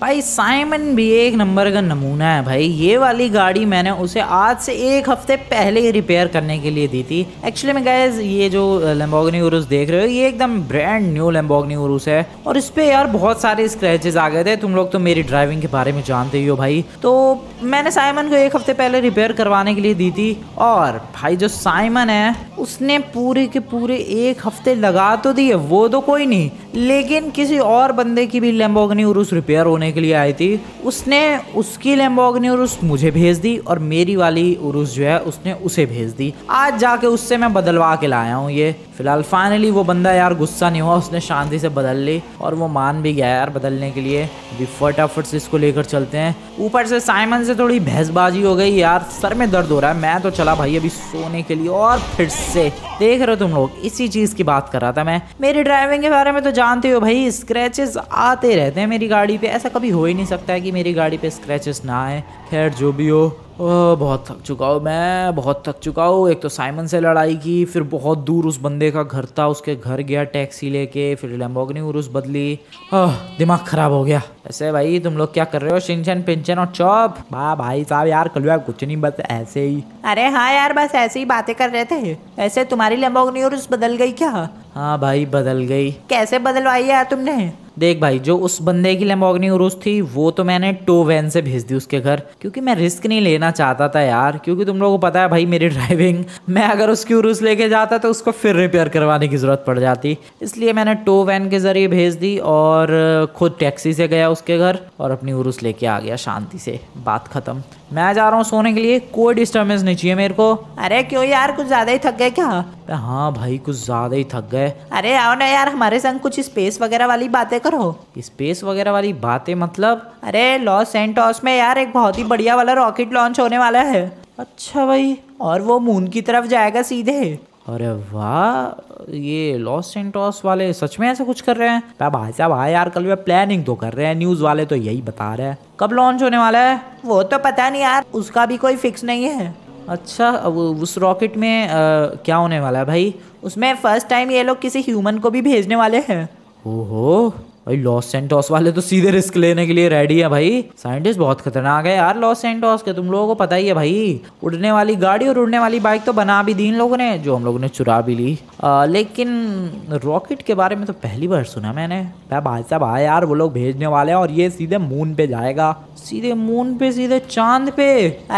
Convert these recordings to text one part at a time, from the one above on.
भाई साइमन भी एक नंबर का नमूना है भाई ये वाली गाड़ी मैंने उसे आज से एक हफ्ते पहले ही रिपेयर करने के लिए दी थी एक्चुअली में गए ये जो लेम्बोगनी उर्स देख रहे हो ये एकदम ब्रांड न्यू लेम्बोगनी उरूस है और इस पर यार बहुत सारे स्क्रैचेस आ गए थे तुम लोग तो मेरी ड्राइविंग के बारे में जानते ही हो भाई तो मैंने साइमन को एक हफ्ते पहले रिपेयर करवाने के लिए दी थी और भाई जो साइमन है उसने पूरे के पूरे एक हफ्ते लगा तो दिए वो तो कोई नहीं लेकिन किसी और बंदे की भी लेम्बोगनी उर्स रिपेयर होने करने के लिए आई थी उसने उसकी लेम्बोगनी उर्स मुझे भेज दी और मेरी वाली उर्स जो है उसने उसे भेज दी आज जाके उससे मैं बदलवा के लाया हूँ ये फिलहाल फाइनली वो बंदा यार गुस्सा नहीं हुआ उसने शांति से बदल ली और वो मान भी गया यार बदलने के लिए भी फटाफट से इसको लेकर चलते हैं ऊपर से साइमन से थोड़ी भैंसबाजी हो गई यार सर में दर्द हो रहा है मैं तो चला भाई अभी सोने के लिए और फिर से देख रहे हो तुम लोग इसी चीज़ की बात कर रहा था मैं मेरी ड्राइविंग के बारे में तो जानते हो भाई स्क्रेचेस आते रहते हैं मेरी गाड़ी पे ऐसा कभी हो ही नहीं सकता है कि मेरी गाड़ी पे स्क्रैचेस ना आए खैर जो भी हो ओ, बहुत थक चुका हूँ मैं बहुत थक चुका हूँ एक तो साइमन से लड़ाई की फिर बहुत दूर उस बंदे का घर था उसके घर गया टैक्सी लेके फिर लैम्बोगनी उर्स बदली ओह दिमाग ख़राब हो गया ऐसे भाई तुम लोग क्या कर रहे हो सिंचन पिंचन और चौप वाह भाई साहब यार कल कुछ नहीं बस ऐसे ही अरे हाँ यार बस ऐसे ही बातें कर रहे थे ऐसे तुम्हारी लैम्बोगनी उर्स बदल गई क्या हाँ भाई बदल गई कैसे बदलवाई यार तुमने देख भाई जो उस बंदे की लेम्बोगनी उरुस थी वो तो मैंने टो वैन से भेज दी उसके घर क्योंकि मैं रिस्क नहीं लेना चाहता था यार क्योंकि तुम लोगों को पता है भाई मेरी ड्राइविंग मैं अगर उसकी उरुस लेके जाता तो उसको फिर रिपेयर करवाने की ज़रूरत पड़ जाती इसलिए मैंने टो वैन के ज़रिए भेज दी और खुद टैक्सी से गया उसके घर और अपनी उरुस लेके आ गया शांति से बात ख़त्म मैं जा रहा हूँ सोने के लिए कोई डिस्टर्बेंस नहीं चाहिए मेरे को अरे क्यों यार कुछ ज़्यादा ही थक गए क्या हाँ भाई कुछ ज़्यादा ही थक गए अरे आओ ना यार हमारे संग कुछ स्पेस वगैरह वाली बातें करो स्पेस वगैरह वाली बातें मतलब अरे लॉस सेंटोस में यार एक बहुत ही बढ़िया वाला रॉकेट लॉन्च होने वाला है अच्छा भाई और वो मून की तरफ जाएगा सीधे अरे वाह ये लॉस सेंटोस वाले सच में ऐसा कुछ कर रहे हैं मैं भाई साहब हाँ यार कल वे प्लानिंग तो कर रहे हैं न्यूज़ वाले तो यही बता रहे हैं कब लॉन्च होने वाला है वो तो पता नहीं यार उसका भी कोई फिक्स नहीं है अच्छा अब उस रॉकेट में आ, क्या होने वाला है भाई उसमें फर्स्ट टाइम ये लोग किसी ह्यूमन को भी भेजने वाले हैं ओहो भाई लॉस सेंटोस वाले तो सीधे रिस्क लेने के लिए रेडी है भाई साइंटिस्ट बहुत खतरनाक है यार लॉस सेंटोस के तुम लोगों को पता ही है भाई उड़ने वाली गाड़ी और उड़ने वाली बाइक तो बना भी दी इन लोगों ने जो हम लोगों ने चुरा भी ली आ, लेकिन रॉकेट के बारे में तो पहली बार सुना मैंने भाई साहब आए हाँ यार वो लोग भेजने वाले हैं और ये सीधे मून पे जाएगा सीधे मून पे सीधे चांद पे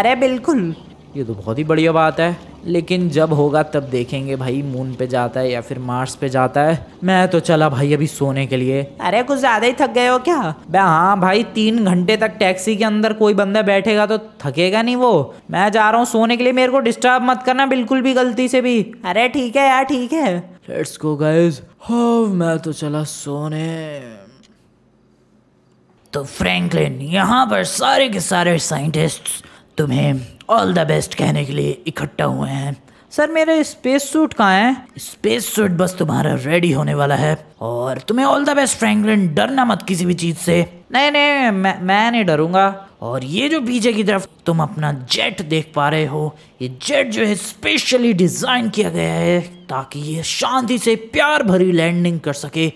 अरे बिल्कुल ये तो बहुत ही बढ़िया बात है लेकिन जब होगा तब देखेंगे भाई मून पे जाता है या फिर मार्स पे जाता है मैं तो चला भाई अभी सोने के लिए अरे कुछ ज्यादा ही थक गए हो क्या बे हाँ भाई तीन घंटे तक टैक्सी के अंदर कोई बंदा बैठेगा तो थकेगा नहीं वो मैं जा रहा हूँ सोने के लिए मेरे को डिस्टर्ब मत करना बिल्कुल भी गलती से भी अरे ठीक है यार ठीक है लेट्स गो गाइस हाँ मैं तो चला सोने तो फ्रैंकलिन यहाँ पर सारे के सारे साइंटिस्ट तुम्हें ऑल द बेस्ट कहने के लिए इकट्ठा हुए हैं सर मेरे स्पेस सूट कहाँ है स्पेस सूट बस तुम्हारा रेडी होने वाला है और तुम्हें ऑल द बेस्ट फ्रैंकलिन डरना मत किसी भी चीज़ से नहीं नहीं मैं मैं नहीं डरूंगा और ये जो पीछे की तरफ तुम अपना जेट देख पा रहे हो ये जेट जो है स्पेशली डिज़ाइन किया गया है ताकि ये शांति से प्यार भरी लैंडिंग कर सके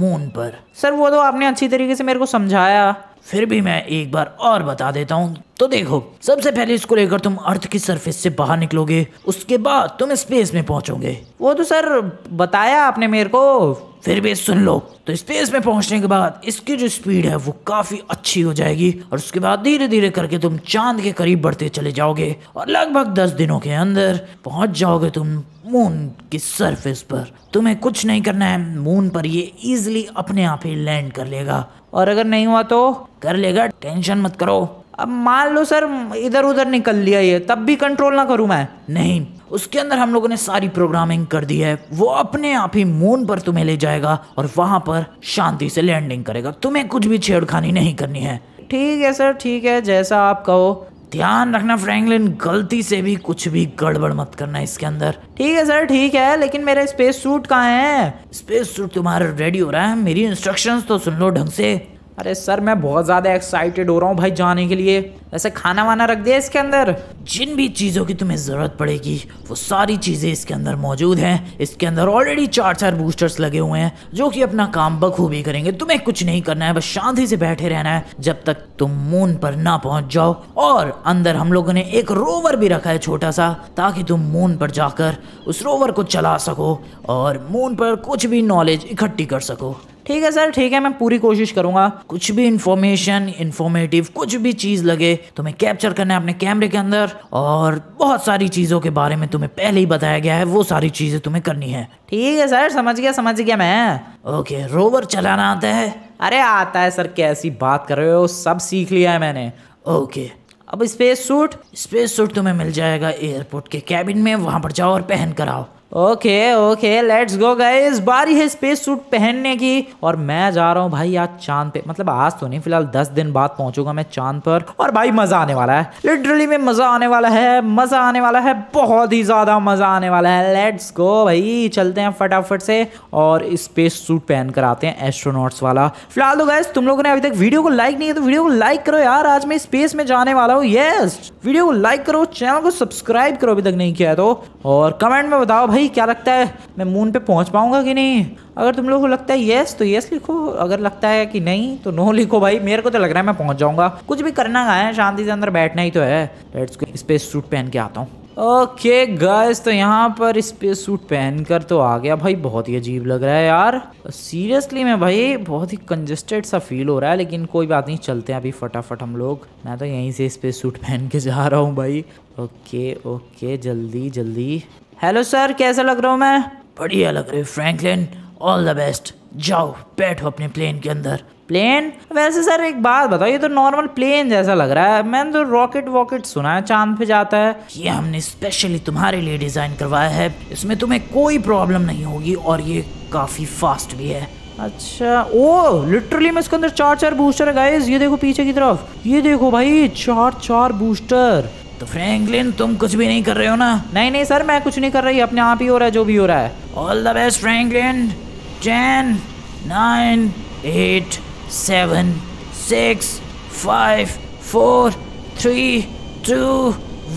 मून पर सर वो तो आपने अच्छी तरीके से मेरे को समझाया फिर भी मैं एक बार और बता देता हूँ तो देखो सबसे पहले इसको लेकर तुम अर्थ की सरफेस से बाहर निकलोगे उसके बाद तुम स्पेस में पहुंचोगे वो तो सर बताया आपने मेरे को फिर भी सुन लो तो स्पेस में पहुंचने के बाद इसकी जो स्पीड है वो काफी अच्छी हो जाएगी और उसके बाद धीरे धीरे करके तुम चांद के करीब बढ़ते चले जाओगे और लगभग दस दिनों के अंदर पहुंच जाओगे तुम मून की सरफेस पर तुम्हें कुछ नहीं करना है मून पर ये इजिली अपने आप ही लैंड कर लेगा और अगर नहीं हुआ तो कर लेगा टेंशन मत करो अब मान लो सर इधर उधर निकल लिया ये तब भी कंट्रोल ना करूं मैं नहीं उसके अंदर हम लोगों ने सारी प्रोग्रामिंग कर दी है वो अपने आप ही मून पर तुम्हें ले जाएगा और वहां पर शांति से लैंडिंग करेगा तुम्हें कुछ भी छेड़खानी नहीं करनी है ठीक है सर ठीक है जैसा आप कहो ध्यान रखना फ्रैंकलिन गलती से भी कुछ भी गड़बड़ मत करना इसके अंदर ठीक है सर ठीक है लेकिन मेरा स्पेस सूट कहाँ है स्पेस सूट तुम्हारा रेडी हो रहा है मेरी इंस्ट्रक्शंस तो सुन लो ढंग से अरे सर मैं बहुत ज़्यादा एक्साइटेड हो रहा हूँ भाई जाने के लिए वैसे खाना वाना रख दिया इसके अंदर जिन भी चीज़ों की तुम्हें ज़रूरत पड़ेगी वो सारी चीज़ें इसके अंदर मौजूद हैं इसके अंदर ऑलरेडी चार चार बूस्टर्स लगे हुए हैं जो कि अपना काम बखूबी करेंगे तुम्हें कुछ नहीं करना है बस शांति से बैठे रहना है जब तक तुम मून पर ना पहुंच जाओ और अंदर हम लोगों ने एक रोवर भी रखा है छोटा सा ताकि तुम मून पर जाकर उस रोवर को चला सको और मून पर कुछ भी नॉलेज इकट्ठी कर सको ठीक है सर ठीक है मैं पूरी कोशिश करूंगा कुछ भी इंफॉर्मेशन इंफॉर्मेटिव कुछ भी चीज़ लगे तुम्हें कैप्चर करना है अपने कैमरे के अंदर और बहुत सारी चीज़ों के बारे में तुम्हें पहले ही बताया गया है वो सारी चीज़ें तुम्हें करनी है ठीक है सर समझ गया समझ गया मैं ओके रोवर चलाना आता है अरे आता है सर कैसी बात कर रहे हो सब सीख लिया है मैंने ओके अब स्पेस सूट स्पेस सूट तुम्हें मिल जाएगा एयरपोर्ट के कैबिन में वहां पर जाओ और पहन कर आओ okay okay let's go guys बारी है स्पेस सूट पहनने की और मैं जा रहा हूँ भाई आज चांद पे मतलब आज तो नहीं फिलहाल दस दिन बाद पहुंचूंगा मैं चांद पर और भाई मजा आने वाला है लिटरली में मजा आने वाला है मजा आने वाला है बहुत ही ज्यादा मजा आने वाला है लेट्स गो भाई चलते हैं फटाफट से और स्पेस सूट पहन कर आते हैं एस्ट्रोनोट्स वाला फिलहाल तो गैस तुम लोगों ने अभी तक वीडियो को लाइक नहीं किया तो वीडियो को लाइक करो यार आज मैं स्पेस में जाने वाला हूँ ये वीडियो को लाइक करो चैनल को सब्सक्राइब करो अभी तक नहीं किया तो और कमेंट में बताओ भाई भाई क्या लगता है मैं मून पे पहुंच पाऊंगा कि नहीं अगर तुम लोगों को लगता है येस तो येस लिखो अगर लगता है कि नहीं तो नो लिखो भाई मेरे को तो लग रहा है मैं पहुंच जाऊंगा कुछ भी करना है शांति से अंदर बैठना ही तो है लेट्स स्पेस सूट पहन के आता हूँ ओके गाइस तो यहाँ पर स्पेस सूट पहन कर तो आ गया भाई बहुत ही अजीब लग रहा है यार सीरियसली मैं भाई बहुत ही कंजेस्टेड सा फील हो रहा है लेकिन कोई बात नहीं चलते हैं अभी फटाफट हम लोग मैं तो यहीं से स्पेस सूट पहन के जा रहा हूँ भाई ओके ओके जल्दी जल्दी हेलो सर कैसा लग रहा हूँ मैं बढ़िया लग रही फ्रैंकलिन ऑल द बेस्ट जाओ बैठो अपने प्लेन के अंदर प्लेन वैसे सर एक बात बताओ ये तो नॉर्मल प्लेन जैसा लग रहा है मैंने तो रॉकेट वॉकेट सुना है चांद पे जाता है ये हमने स्पेशली तुम्हारे लिए डिज़ाइन करवाया है इसमें तुम्हें कोई प्रॉब्लम नहीं होगी और ये काफ़ी फास्ट भी है अच्छा ओ लिटरली मैं इसके अंदर चार चार बूस्टर है गाइस ये देखो पीछे की तरफ ये देखो भाई चार चार बूस्टर तो फ्रैंकलिन तुम कुछ भी नहीं कर रहे हो ना नहीं नहीं सर मैं कुछ नहीं कर रही अपने आप ही हो रहा है जो भी हो रहा है all the best Franklin ten nine eight seven six five four three two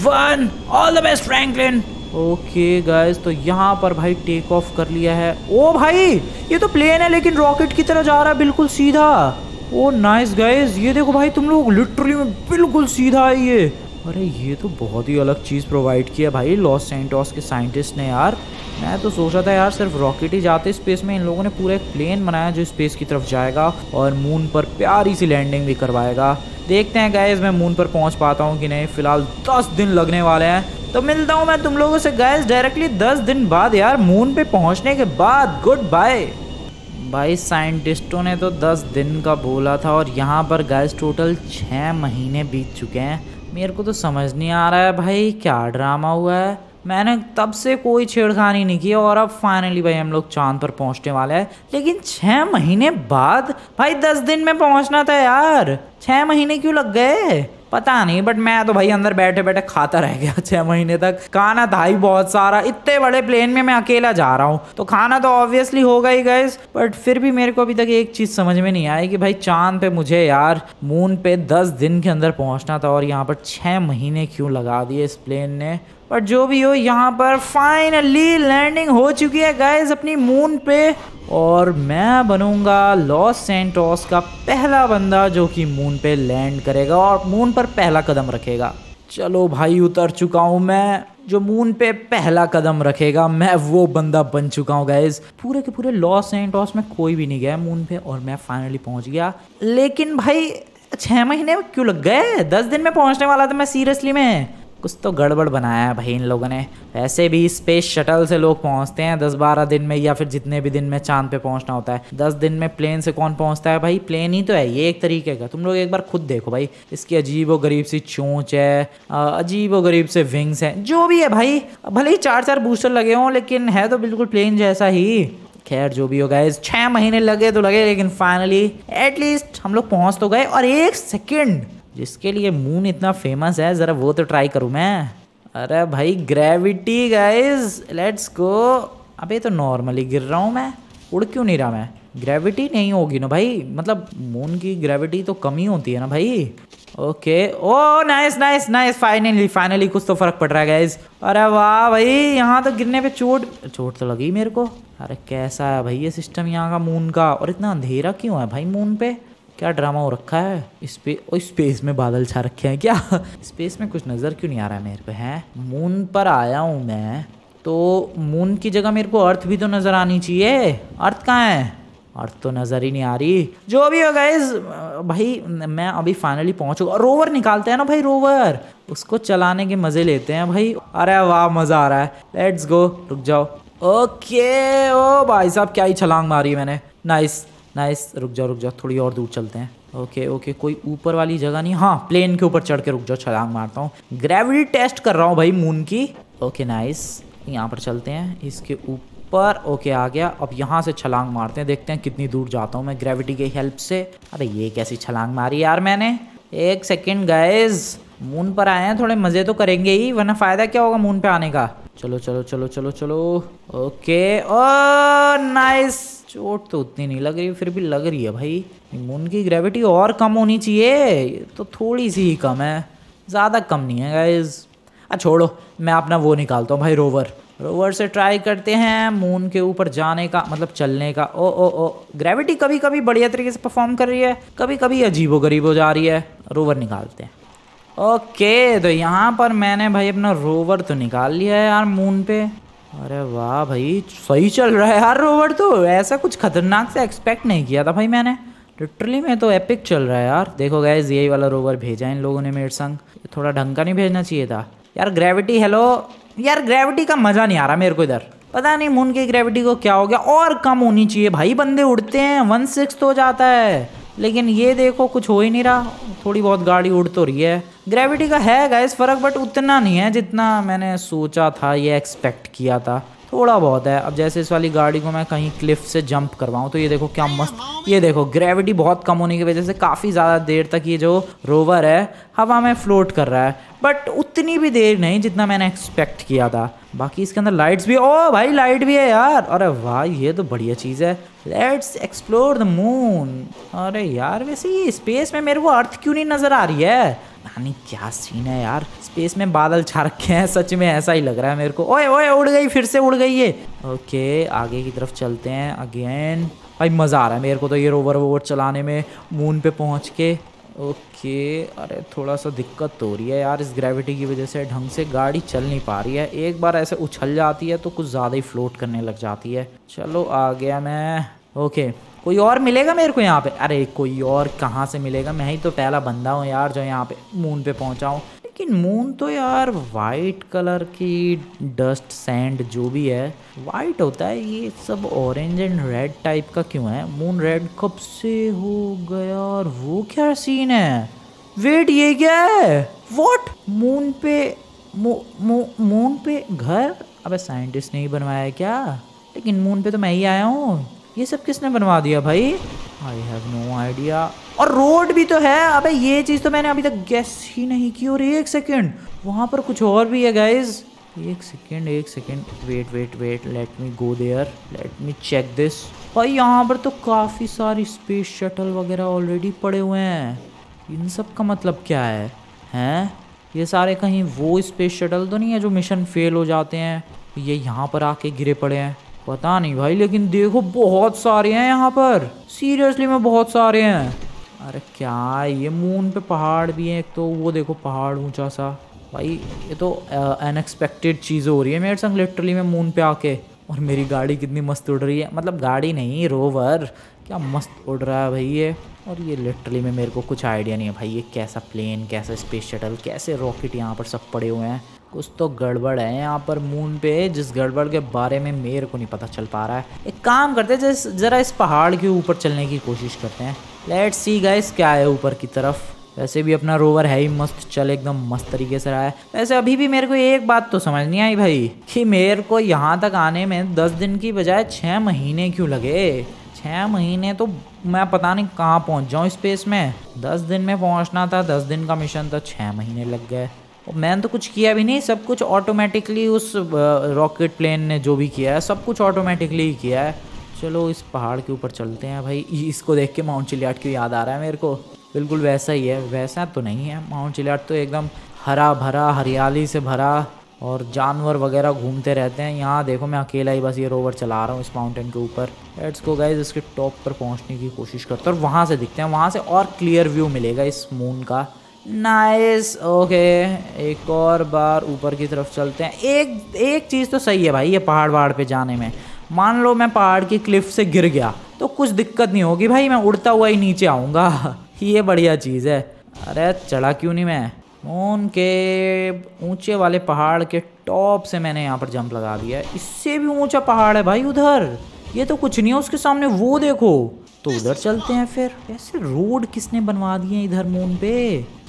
one all the best Franklin okay guys तो यहाँ पर भाई टेक ऑफ कर लिया है ओ भाई ये तो प्लेन है लेकिन रॉकेट की तरह जा रहा है बिल्कुल सीधा ओ नाइस गाइस ये देखो भाई तुम लोग लिटरली में बिल्कुल सीधा है ये अरे ये तो बहुत ही अलग चीज़ प्रोवाइड किया भाई लॉस सेंटोस के साइंटिस्ट ने यार मैं तो सोच रहा था यार सिर्फ रॉकेट ही जाते स्पेस में इन लोगों ने पूरा एक प्लेन बनाया जो स्पेस की तरफ जाएगा और मून पर प्यारी सी लैंडिंग भी करवाएगा देखते हैं गैस मैं मून पर पहुंच पाता हूँ कि नहीं फिलहाल दस दिन लगने वाले हैं तो मिलता हूँ मैं तुम लोगों से गैस डायरेक्टली दस दिन बाद यार मून पे पहुँचने के बाद गुड बाय भाई साइंटिस्टों ने तो दस दिन का बोला था और यहाँ पर गैस टोटल छः महीने बीत चुके हैं मेरे को तो समझ नहीं आ रहा है भाई क्या ड्रामा हुआ है मैंने तब से कोई छेड़खानी नहीं की और अब फाइनली भाई हम लोग चांद पर पहुंचने वाले हैं लेकिन छः महीने बाद भाई दस दिन में पहुंचना था यार छः महीने क्यों लग गए पता नहीं बट मैं तो भाई अंदर बैठे बैठे खाता रह गया छः महीने तक खाना था ही बहुत सारा इतने बड़े प्लेन में मैं अकेला जा रहा हूँ तो खाना तो ऑब्वियसली होगा ही गैस बट फिर भी मेरे को अभी तक एक चीज़ समझ में नहीं आई कि भाई चांद पे मुझे यार मून पे दस दिन के अंदर पहुँचना था और यहाँ पर छः महीने क्यों लगा दिए इस प्लेन ने बट जो भी हो यहाँ पर फाइनली लैंडिंग हो चुकी है गाइज अपनी मून पे और मैं बनूंगा लॉस सेंटोस का पहला बंदा जो कि मून पे लैंड करेगा और मून पर पहला कदम रखेगा चलो भाई उतर चुका हूँ मैं जो मून पे पहला कदम रखेगा मैं वो बंदा बन चुका हूँ गाइज पूरे के पूरे लॉस एंटॉस में कोई भी नहीं गया मून पे और मैं फाइनली पहुँच गया लेकिन भाई छः महीने क्यों लग गए दस दिन में पहुँचने वाला था मैं सीरियसली में कुछ तो गड़बड़ बनाया है भाई इन लोगों ने वैसे भी स्पेस शटल से लोग पहुंचते हैं दस बारह दिन में या फिर जितने भी दिन में चांद पे पहुंचना होता है दस दिन में प्लेन से कौन पहुंचता है भाई प्लेन ही तो है ये एक तरीके का तुम लोग एक बार खुद देखो भाई इसकी अजीब व गरीब सी चूच है अजीब व गरीब से विंग्स हैं जो भी है भाई भले ही चार चार बूस्टर लगे हों लेकिन है तो बिल्कुल प्लेन जैसा ही खैर जो भी हो गए छः महीने लगे तो लगे लेकिन फाइनली एटलीस्ट हम लोग पहुंच तो गए और एक सेकेंड जिसके लिए मून इतना फेमस है ज़रा वो तो ट्राई करूँ मैं अरे भाई ग्रेविटी गाइज लेट्स गो अबे तो नॉर्मली गिर रहा हूँ मैं उड़ क्यों नहीं रहा मैं ग्रेविटी नहीं होगी ना भाई मतलब मून की ग्रेविटी तो कम ही होती है ना भाई okay oh nice nice nice finally finally कुछ तो फर्क पड़ रहा है गाइज अरे वाह भाई यहाँ तो गिरने पे चोट चोट तो लगी मेरे को अरे कैसा है भाई ये सिस्टम यहाँ का मून का और इतना अंधेरा क्यों है भाई मून पे क्या ड्रामा हो रखा है स्पे और स्पेस में बादल छा रखे हैं क्या स्पेस में कुछ नज़र क्यों नहीं आ रहा है मेरे पे है मून पर आया हूँ मैं तो मून की जगह मेरे को अर्थ भी तो नज़र आनी चाहिए अर्थ कहाँ है अर्थ तो नज़र ही नहीं आ रही जो भी हो गाइज भाई मैं अभी फाइनली पहुंचूंगा रोवर निकालते हैं ना भाई रोवर उसको चलाने के मज़े लेते हैं भाई अरे वाह मज़ा आ रहा है लेट्स गो रुक जाओ ओके ओ भाई साहब क्या ही छलांग मारी मैंने नाइस नाइस रुक जाओ रुक जाओ थोड़ी और दूर चलते हैं ओके ओके कोई ऊपर वाली जगह नहीं हाँ प्लेन के ऊपर चढ़ के रुक जाओ छलांग मारता हूँ ग्रेविटी टेस्ट कर रहा हूँ भाई मून की ओके नाइस यहाँ पर चलते हैं इसके ऊपर ओके आ गया अब यहाँ से छलांग मारते हैं देखते हैं कितनी दूर जाता हूँ मैं ग्रेविटी के हेल्प से अरे ये कैसी छलांग मारी यार मैंने एक सेकेंड गाइज मून पर आए हैं थोड़े मज़े तो करेंगे ही वरना फ़ायदा क्या होगा मून पे आने का चलो चलो चलो चलो चलो ओके ओ नाइस चोट तो उतनी नहीं लग रही फिर भी लग रही है भाई मून की ग्रेविटी और कम होनी चाहिए तो थोड़ी सी ही कम है ज़्यादा कम नहीं है गाइज अ छोड़ो मैं अपना वो निकालता हूँ भाई रोवर रोवर से ट्राई करते हैं मून के ऊपर जाने का मतलब चलने का ओ ओ ओ ग्रेविटी कभी कभी बढ़िया तरीके से परफॉर्म कर रही है कभी कभी अजीबो गरीब हो जा रही है रोवर निकालते हैं ओके तो यहाँ पर मैंने भाई अपना रोवर तो निकाल लिया है यार मून पे अरे वाह भाई सही चल रहा है यार रोवर तो ऐसा कुछ खतरनाक से एक्सपेक्ट नहीं किया था भाई मैंने लिटरली में तो एपिक चल रहा है यार देखो गैस ये वाला रोवर भेजा है इन लोगों ने मेरे संग थोड़ा ढंग का नहीं भेजना चाहिए था यार ग्रेविटी हेलो यार ग्रेविटी का मज़ा नहीं आ रहा मेरे को इधर पता नहीं मून की ग्रेविटी को क्या हो गया और कम होनी चाहिए भाई बंदे उड़ते हैं वन सिक्स हो जाता है लेकिन ये देखो कुछ हो ही नहीं रहा थोड़ी बहुत गाड़ी उड़ तो रही है ग्रेविटी का है गाइस फ़र्क बट उतना नहीं है जितना मैंने सोचा था ये एक्सपेक्ट किया था थोड़ा बहुत है अब जैसे इस वाली गाड़ी को मैं कहीं क्लिफ से जंप करवाऊँ तो ये देखो क्या मस्त ये देखो ग्रेविटी बहुत कम होने की वजह से काफ़ी ज़्यादा देर तक ये जो रोवर है हवा में फ्लोट कर रहा है बट उतनी भी देर नहीं जितना मैंने एक्सपेक्ट किया था बाकी इसके अंदर लाइट्स भी ओ भाई लाइट भी है यार अरे वाह ये तो बढ़िया चीज़ है लेट्स एक्सप्लोर द मून अरे यार वैसे ये स्पेस में मेरे को अर्थ क्यों नहीं नज़र आ रही है पता नहीं क्या सीन है यार स्पेस में बादल छा रखे हैं सच में ऐसा ही लग रहा है मेरे को ओए ओए उड़ गई फिर से उड़ गई ये ओके आगे की तरफ चलते हैं अगेन भाई मज़ा आ रहा है मेरे को तो ये रोवर वोवर चलाने में मून पे पहुंच के ओके अरे थोड़ा सा दिक्कत तो हो रही है यार इस ग्रेविटी की वजह से ढंग से गाड़ी चल नहीं पा रही है एक बार ऐसे उछल जाती है तो कुछ ज़्यादा ही फ्लोट करने लग जाती है चलो आ गया मैं ओके कोई और मिलेगा मेरे को यहाँ पे अरे कोई और कहाँ से मिलेगा मैं ही तो पहला बंदा हूँ यार जो यहाँ पे मून पे पहुँचा हूँ लेकिन मून तो यार वाइट कलर की डस्ट सैंड जो भी है वाइट होता है ये सब ऑरेंज एंड रेड टाइप का क्यों है मून रेड कब से हो गया और वो क्या सीन है वेट ये क्या है वॉट मून पे मून पे घर अबे साइंटिस्ट ने ही बनवाया क्या लेकिन मून पे तो मैं ही आया हूँ ये सब किसने बनवा दिया भाई आई हैव नो आइडिया और रोड भी तो है अबे ये चीज़ तो मैंने अभी तक गैस ही नहीं की और एक सेकेंड वहाँ पर कुछ और भी है गाइज एक सेकेंड एक second wait wait wait let me go there let me check this भाई यहाँ पर तो काफ़ी सारी स्पेस शटल वगैरह ऑलरेडी पड़े हुए हैं इन सब का मतलब क्या है हैं ये सारे कहीं वो स्पेस शटल तो नहीं है जो मिशन फेल हो जाते हैं ये यहाँ पर आके गिरे पड़े हैं पता नहीं भाई लेकिन देखो बहुत सारे हैं यहाँ पर सीरियसली में बहुत सारे हैं अरे क्या ये मून पे पहाड़ भी हैं एक तो वो देखो पहाड़ ऊंचा सा भाई ये तो अनएक्सपेक्टेड चीज़ हो रही है मेरे संग लिटरली में मून पे आके और मेरी गाड़ी कितनी मस्त उड़ रही है मतलब गाड़ी नहीं रोवर क्या मस्त उड़ रहा है भाई ये और ये लिटरली में मेरे को कुछ आइडिया नहीं है भाई ये कैसा प्लेन कैसा स्पेस शटल कैसे रॉकेट यहाँ पर सब पड़े हुए हैं कुछ तो गड़बड़ है यहाँ पर मून पे जिस गड़बड़ के बारे में मेरे को नहीं पता चल पा रहा है एक काम करते हैं ज़रा इस पहाड़ के ऊपर चलने की कोशिश करते हैं लेट सी गाइस क्या है ऊपर की तरफ वैसे भी अपना रोवर है ही मस्त चल एकदम मस्त तरीके से रहा है वैसे अभी भी मेरे को एक बात तो समझ नहीं आई भाई कि मेरे को यहाँ तक आने में दस दिन की बजाय छः महीने क्यों लगे छः महीने तो मैं पता नहीं कहाँ पहुँच जाऊँ स्पेस में दस दिन में पहुँचना था दस दिन का मिशन था छः महीने लग गए मैंने तो कुछ किया भी नहीं सब कुछ ऑटोमेटिकली उस रॉकेट प्लेन ने जो भी किया है सब कुछ ऑटोमेटिकली ही किया है चलो इस पहाड़ के ऊपर चलते हैं भाई इसको देख के माउंट चिलियाट क्यों याद आ रहा है मेरे को बिल्कुल वैसा ही है वैसा तो नहीं है माउंट चिलियाट तो एकदम हरा भरा हरियाली से भरा और जानवर वगैरह घूमते रहते हैं यहाँ देखो मैं अकेला ही बस ये रोवर चला रहा हूँ इस माउंटेन के ऊपर लेट्स को गाइज इसके टॉप पर पहुँचने की कोशिश करते हैं और वहाँ से दिखते हैं वहाँ से और क्लियर व्यू मिलेगा इस मून का नाइस ओके एक और बार ऊपर की तरफ चलते हैं एक एक चीज़ तो सही है भाई ये पहाड़ वहाड़ पे जाने में मान लो मैं पहाड़ की क्लिफ से गिर गया तो कुछ दिक्कत नहीं होगी भाई मैं उड़ता हुआ ही नीचे आऊँगा ये बढ़िया चीज़ है अरे चढ़ा क्यों नहीं मैं मोन के ऊंचे वाले पहाड़ के टॉप से मैंने यहाँ पर जंप लगा दिया है इससे भी ऊंचा पहाड़ है भाई उधर ये तो कुछ नहीं है उसके सामने वो देखो तो उधर चलते हैं फिर ऐसे रोड किसने बनवा दिए इधर मून पे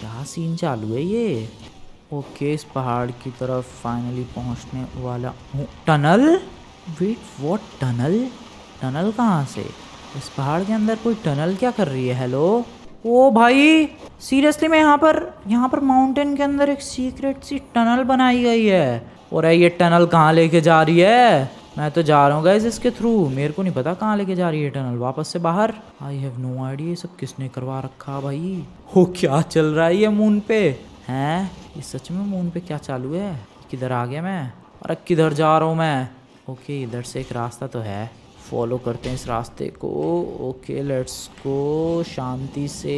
क्या सीन चालू है ये ओके इस पहाड़ की तरफ फाइनली पहुंचने वाला हूँ tunnel wait what tunnel tunnel कहाँ से इस पहाड़ के अंदर कोई टनल क्या कर रही है हेलो ओ भाई सीरियसली मैं यहाँ पर यहाँ पर माउंटेन के अंदर एक सीक्रेट सी टनल बनाई गई है और ये टनल कहाँ लेके जा रही है मैं तो जा रहा हूँ गाइज इसके थ्रू मेरे को नहीं पता कहाँ लेके जा रही है टनल वापस से बाहर आई हैव नो आइडिया ये सब किसने करवा रखा भाई हो क्या चल रहा है ये मून पे हैं ये सच में मून पे क्या चालू है किधर आ गया मैं अरे किधर जा रहा हूँ मैं ओके इधर से एक रास्ता तो है फॉलो करते हैं इस रास्ते को ओके लेट्स को शांति से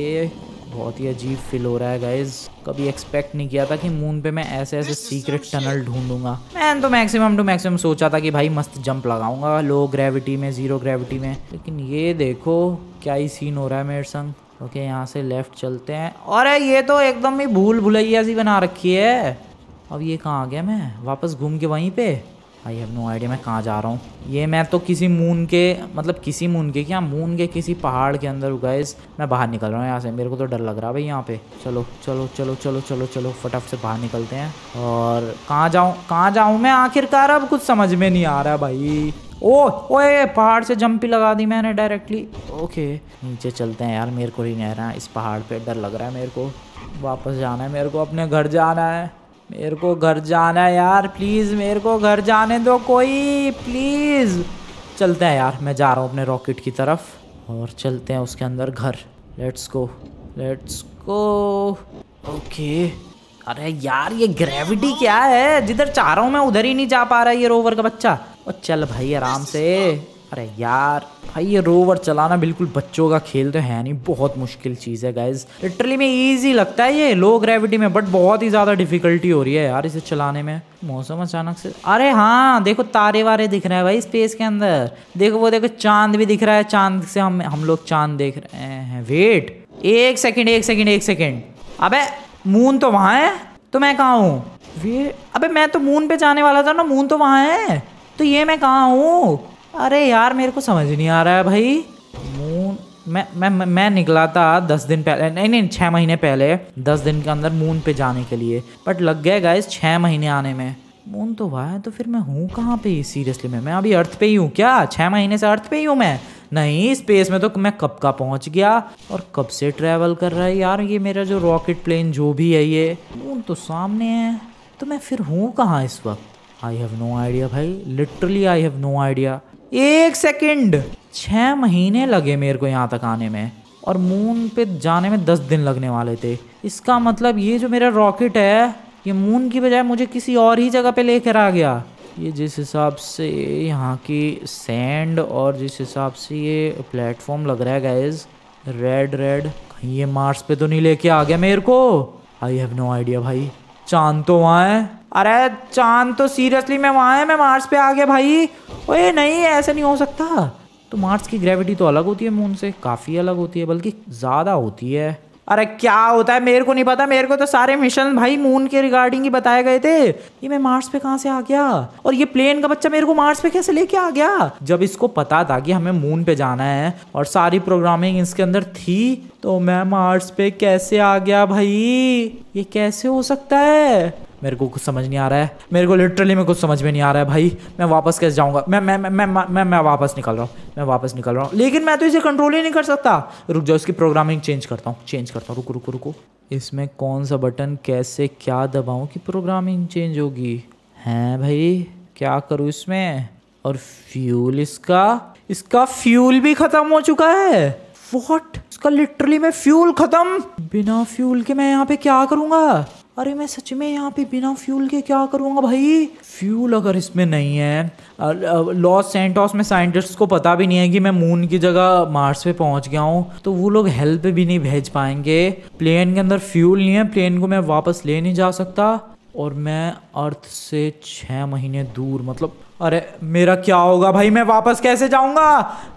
बहुत ही अजीब फील हो रहा है गाइज कभी एक्सपेक्ट नहीं किया था कि मून पे मैं ऐसे ऐसे सीक्रेट टनल ढूंढूंगा मैंने तो मैक्सिमम टू मैक्सिमम सोचा था कि भाई मस्त जंप लगाऊंगा लो ग्रेविटी में जीरो ग्रेविटी में लेकिन ये देखो क्या ही सीन हो रहा है मेरे संग ओके यहाँ से लेफ्ट चलते हैं और ये तो एकदम ही भूल भुलैया सी बना रखी है अब ये कहाँ आ गया मैं वापस घूम के वहीं पे आई हैव नो आइडिया मैं कहाँ जा रहा हूँ ये मैं तो किसी मून के मतलब किसी मून के क्या मून के किसी पहाड़ के अंदर गाइस मैं बाहर निकल रहा हूँ यहाँ से मेरे को तो डर लग रहा है भाई यहाँ पे चलो चलो चलो चलो चलो चलो फटाफट से बाहर निकलते हैं और कहाँ जाऊँ कहाँ जाऊँ मैं आखिरकार अब कुछ समझ में नहीं आ रहा भाई ओ ओए पहाड़ से जंप ही लगा दी मैंने डायरेक्टली ओके नीचे चलते हैं यार मेरे को ही नहीं रहा इस पहाड़ पे डर लग रहा है मेरे को वापस जाना है मेरे को अपने घर जाना है मेरे को घर जाना है यार प्लीज़ मेरे को घर जाने दो कोई प्लीज़ चलते हैं यार मैं जा रहा हूँ अपने रॉकेट की तरफ और चलते हैं उसके अंदर घर let's go let's go okay अरे यार ये ग्रेविटी क्या है जिधर चाह रहा हूँ मैं उधर ही नहीं जा पा रहा ये रोवर का बच्चा और चल भाई आराम से अरे यार भाई ये रोवर चलाना बिल्कुल बच्चों का खेल तो है नहीं बहुत मुश्किल चीज़ है गाइज लिटरली में ईजी लगता है ये लो ग्रेविटी में बट बहुत ही ज़्यादा डिफिकल्टी हो रही है यार इसे चलाने में मौसम अचानक से अरे हाँ देखो तारे वारे दिख रहे हैं भाई स्पेस के अंदर देखो वो देखो चांद भी दिख रहा है चांद से हम हम लोग चांद देख रहे हैं वेट एक सेकेंड एक सेकेंड एक सेकेंड अबे मून तो वहाँ है तो मैं कहाँ हूँ अबे मैं तो मून पे जाने वाला था ना मून तो वहाँ है तो ये मैं कहाँ हूँ अरे यार मेरे को समझ नहीं आ रहा है भाई मून मैं मैं मैं निकला था दस दिन पहले नहीं नहीं छः महीने पहले दस दिन के अंदर मून पे जाने के लिए बट लग गए गाइस छः महीने आने में मून तो हुआ है तो फिर मैं हूँ कहाँ पे सीरियसली मैं मैं अभी अर्थ पे ही हूँ क्या छः महीने से अर्थ पे ही हूँ मैं नहीं स्पेस में तो मैं कब का पहुँच गया और कब से ट्रैवल कर रहा है यार ये मेरा जो रॉकेट प्लेन जो भी है ये मून तो सामने है तो मैं फिर हूँ कहाँ इस वक्त आई हैव नो आइडिया भाई literally I have no idea एक सेकंड छः महीने लगे मेरे को यहाँ तक आने में और मून पे जाने में दस दिन लगने वाले थे इसका मतलब ये जो मेरा रॉकेट है ये मून की बजाय मुझे किसी और ही जगह पे लेकर आ गया ये जिस हिसाब से यहाँ की सैंड और जिस हिसाब से ये प्लेटफॉर्म लग रहा है गैज रेड रेड कहीं ये मार्स पे तो नहीं लेके आ गया मेरे को आई हैव नो आइडिया भाई चांद तो वहाँ है अरे चांद तो सीरियसली मैं वहाँ है मैं मार्स पे आ गया भाई ओए नहीं ऐसे नहीं हो सकता तो मार्स की ग्रेविटी तो अलग होती है मून से काफ़ी अलग होती है बल्कि ज़्यादा होती है अरे क्या होता है मेरे को नहीं पता मेरे को तो सारे मिशन भाई मून के रिगार्डिंग ही बताए गए थे ये मैं मार्स पे कहाँ से आ गया और ये प्लेन का बच्चा मेरे को मार्स पे कैसे लेके आ गया जब इसको पता था कि हमें मून पे जाना है और सारी प्रोग्रामिंग इसके अंदर थी तो मैं मार्स पे कैसे आ गया भाई ये कैसे हो सकता है मेरे को कुछ समझ नहीं आ रहा है मेरे को लिटरली में कुछ समझ में नहीं आ रहा है भाई मैं वापस कैसे जाऊंगा मैं मैं मैं मैं मैं मैं वापस निकल रहा हूँ मैं वापस निकल रहा हूँ लेकिन मैं तो इसे कंट्रोल ही नहीं कर सकता रुक जाओ इसकी प्रोग्रामिंग चेंज करता हूँ चेंज करता हूँ रुको रुको रुको इसमें कौन सा बटन कैसे क्या दबाऊँ कि प्रोग्रामिंग चेंज होगी हैं भाई क्या करूँ इसमें और फ्यूल इसका इसका फ्यूल भी ख़त्म हो चुका है वॉट इसका लिटरली मैं फ्यूल ख़त्म बिना फ्यूल के मैं यहाँ पे क्या करूंगा अरे मैं सच में यहाँ पे बिना फ्यूल के क्या करूँगा भाई फ्यूल अगर इसमें नहीं है लॉस सेंटोस में साइंटिस्ट को पता भी नहीं है कि मैं मून की जगह मार्स पे पहुँच गया हूँ तो वो लोग हेल्प भी नहीं भेज पाएंगे प्लेन के अंदर फ्यूल नहीं है प्लेन को मैं वापस ले नहीं जा सकता और मैं अर्थ से छः महीने दूर मतलब अरे मेरा क्या होगा भाई मैं वापस कैसे जाऊंगा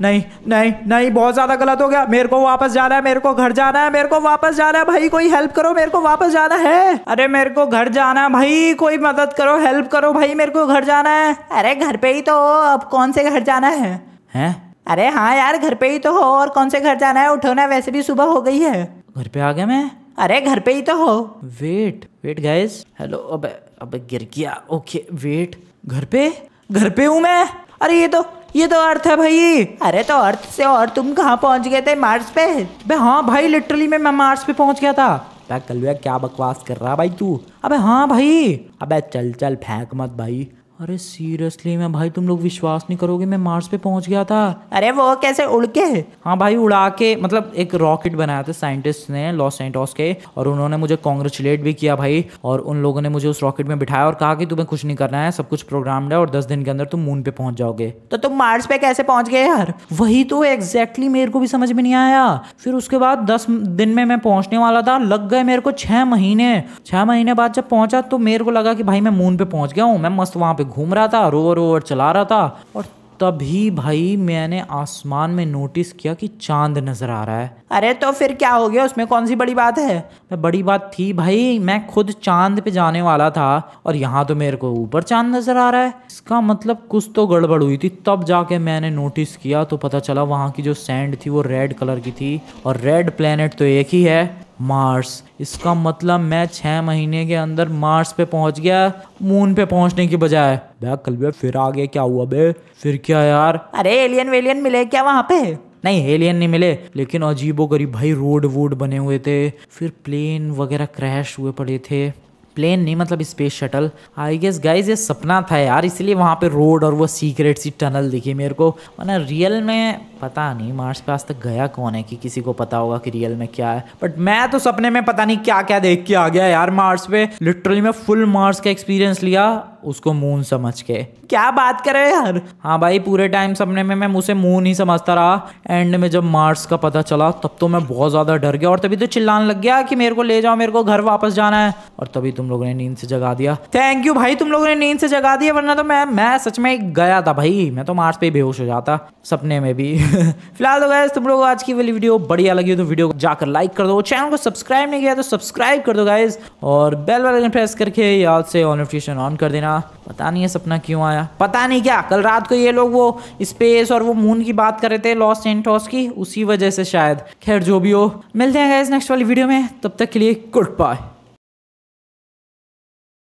नहीं नहीं नहीं बहुत ज़्यादा गलत हो गया मेरे को वापस जाना है मेरे को घर जाना है मेरे को वापस जाना है भाई कोई हेल्प करो मेरे को वापस जाना है अरे मेरे को घर जाना है भाई कोई मदद करो हेल्प करो भाई मेरे को घर जाना है अरे घर पे ही तो हो अब कौन से घर जाना है हैं अरे हाँ यार घर पे ही तो हो और कौन से घर जाना है उठो ना वैसे भी सुबह हो गई है घर पे आ गया मैं अरे घर पे ही तो हो वेट वेट गैस हेलो अब अब गिर गया ओके वेट घर पे घर पे हूँ मैं अरे ये तो ये तो अर्थ है भाई अरे तो अर्थ से और तुम कहाँ पहुँच गए थे मार्स पे बे हाँ भाई लिटरली मैं, मैं मार्स पे पहुँच गया था कल क्या बकवास कर रहा भाई तू अबे हाँ भाई अबे चल चल फेंक मत भाई अरे सीरियसली मैं भाई तुम लोग विश्वास नहीं करोगे मैं मार्स पे पहुंच गया था अरे वो कैसे उड़ के हाँ भाई उड़ा के मतलब एक रॉकेट बनाया था साइंटिस्ट ने लॉस सेंटोस के और उन्होंने मुझे कॉन्ग्रेचुलेट भी किया भाई और उन लोगों ने मुझे उस रॉकेट में बिठाया और कहा कि तुम्हें कुछ नहीं करना है सब कुछ प्रोग्राम है और दस दिन के अंदर तुम मून पे पहुंच जाओगे तो तुम मार्स पे कैसे पहुंच गए यार वही तो एग्जैक्टली मेरे को भी समझ में नहीं आया फिर उसके बाद दस दिन में मैं पहुंचने वाला था लग गए मेरे को छह महीने छह महीने बाद जब पहुंचा तो मेरे को लगा कि भाई मैं मून पे पहुंच गया हूँ मैं मस्त वहां पे घूम रहा था रोवर ओवर चला रहा था और तभी भाई मैंने आसमान में नोटिस किया कि चांद नजर आ रहा है अरे तो फिर क्या हो गया उसमें कौन सी बड़ी बात है मैं बड़ी बात थी भाई मैं खुद चांद पे जाने वाला था और यहाँ तो मेरे को ऊपर चांद नजर आ रहा है इसका मतलब कुछ तो गड़बड़ हुई थी तब जाके मैंने नोटिस किया तो पता चला वहाँ की जो सैंड थी वो रेड कलर की थी और रेड प्लेनेट तो एक ही है मार्स इसका मतलब मैं छह महीने के अंदर मार्स पे पहुंच गया मून पे पहुंचने की बजाय कल बे फिर आगे क्या हुआ बे फिर क्या यार अरे एलियन वेलियन मिले क्या वहां पे नहीं एलियन नहीं मिले लेकिन अजीबो गरीब भाई रोड वोड बने हुए थे फिर प्लेन वगैरह क्रैश हुए पड़े थे प्लेन नहीं मतलब space shuttle I guess guys ये सपना था यार इसलिए वहाँ पे रोड और वो सीक्रेट सी टनल दिखी मेरे को वरना रियल में पता नहीं मार्स पे आज तक गया कौन है कि किसी को पता होगा कि रियल में क्या है बट मैं तो सपने में पता नहीं क्या क्या देख के आ गया यार मार्स पे लिटरली मैं फुल मार्स का एक्सपीरियंस लिया उसको मून समझ के क्या बात करे यार हाँ भाई पूरे टाइम सपने में मैं उसे मून ही समझता रहा एंड में जब मार्स का पता चला तब तो मैं बहुत ज़्यादा डर गया और तभी तो चिल्लाने लग गया कि मेरे को ले जाओ मेरे को घर वापस जाना है और तभी तुम लोगों ने नींद से जगा दिया थैंक यू भाई तुम लोगों ने नींद से जगा दिया वरना तो मैं मैं सच में गया था भाई मैं तो मार्स पे बेहोश हो जाता सपने में भी फिलहाल तो गैस तुम लोग आज की वाली वीडियो बढ़िया लगी तो वीडियो को जाकर लाइक कर दो चैनल को सब्सक्राइब नहीं किया तो सब्सक्राइब कर दो गाइज और बेल वाले प्रेस करके याद से नोटिफिकेशन ऑन कर देना पता नहीं है सपना क्यों आया पता नहीं क्या कल रात को ये लोग वो स्पेस और वो मून की बात कर रहे थे लॉस एंटॉस की उसी वजह से शायद खैर जो भी हो मिलते हैं गाइज नेक्स्ट वाली वीडियो में तब तक के लिए गुड बाय